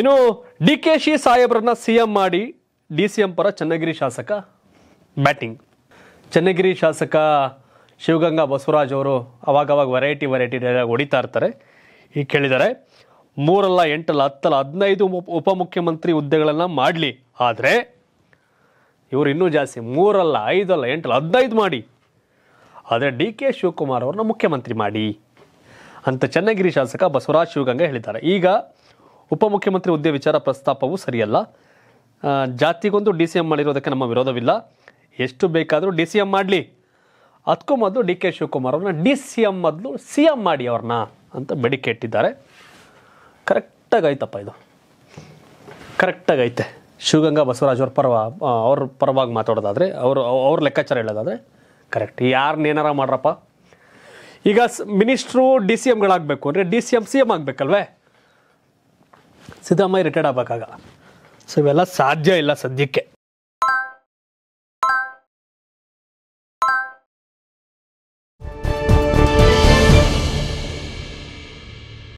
ಇನ್ನು D K Shi ಸಾಹೇಬ್ರನ್ನ C M ಮಾಡಿ ಡಿ ಸಿ ಎಂ ಪರ ಚನ್ನಗಿರಿ ಶಾಸಕ ಬ್ಯಾಟಿಂಗ್ ಚನ್ನಗಿರಿ ಶಾಸಕ ಶಿವಗಂಗಾ ಬಸವರಾಜ್ ಅವರು ಅವಾಗವಾಗ ವೆರೈಟಿ ವೆರೈಟಿ ಹೊಡಿತಾ ಇರ್ತಾರೆ ಈಗ ಕೇಳಿದ್ದಾರೆ ಮೂರಲ್ಲ ಎಂಟಲ್ಲ ಹತ್ತಲ್ಲ ಹದಿನೈದು ಉಪಮುಖ್ಯಮಂತ್ರಿ ಹುದ್ದೆಗಳನ್ನು ಮಾಡಲಿ ಆದರೆ ಇವರು ಇನ್ನೂ ಜಾಸ್ತಿ ಮೂರಲ್ಲ ಐದಲ್ಲ ಎಂಟಲ್ಲ ಹದಿನೈದು ಮಾಡಿ ಆದರೆ ಡಿ ಕೆ ಶಿವಕುಮಾರ್ ಅವ್ರನ್ನ ಮುಖ್ಯಮಂತ್ರಿ ಮಾಡಿ ಅಂತ ಚನ್ನಗಿರಿ ಶಾಸಕ ಬಸವರಾಜ್ ಶಿವಗಂಗಾ ಹೇಳಿದ್ದಾರೆ ಈಗ ಉಪಮುಖ್ಯಮಂತ್ರಿ ಹುದ್ದೆ ವಿಚಾರ ಪ್ರಸ್ತಾಪವೂ ಸರಿಯಲ್ಲ ಜಾತಿಗೊಂದು ಡಿ ಸಿ ಎಂ ಮಾಡಿರೋದಕ್ಕೆ ನಮ್ಮ ವಿರೋಧವಿಲ್ಲ ಎಷ್ಟು ಬೇಕಾದರೂ ಡಿ ಸಿ ಎಂ ಮಾಡಲಿ ಅದಕ್ಕೂ ಮೊದಲು ಡಿ ಕೆ ಶಿವಕುಮಾರ್ ಅವ್ರನ್ನ ಡಿ ಸಿ ಎಂ ಮೊದಲು ಸಿ ಎಂ ಮಾಡಿ ಅವ್ರನ್ನ ಅಂತ ಬೇಡಿಕೆ ಇಟ್ಟಿದ್ದಾರೆ ಕರೆಕ್ಟಾಗಿ ಆಯ್ತಪ್ಪ ಇದು ಕರೆಕ್ಟಾಗಿ ಐತೆ ಶಿವಗಂಗಾ ಬಸವರಾಜ್ ಅವ್ರ ಪರವ ಅವ್ರ ಪರವಾಗಿ ಮಾತಾಡೋದಾದರೆ ಅವರು ಅವ್ರ ಲೆಕ್ಕಾಚಾರ ಹೇಳೋದಾದರೆ ಕರೆಕ್ಟ್ ಯಾರನ್ನ ಮಾಡ್ರಪ್ಪ ಈಗ ಮಿನಿಸ್ಟ್ರು ಡಿ ಸಿ ಎಮ್ಗಳಾಗಬೇಕು ಅಂದರೆ D C M C M ಆಗಬೇಕಲ್ವೇ ಸಿದ್ದಮ್ಮ ರಿಟೈರ್ಡ್ ಆಗಬೇಕಾಗ ಸೊ ಇವೆಲ್ಲ ಸಾಧ್ಯ ಇಲ್ಲ ಸದ್ಯಕ್ಕೆ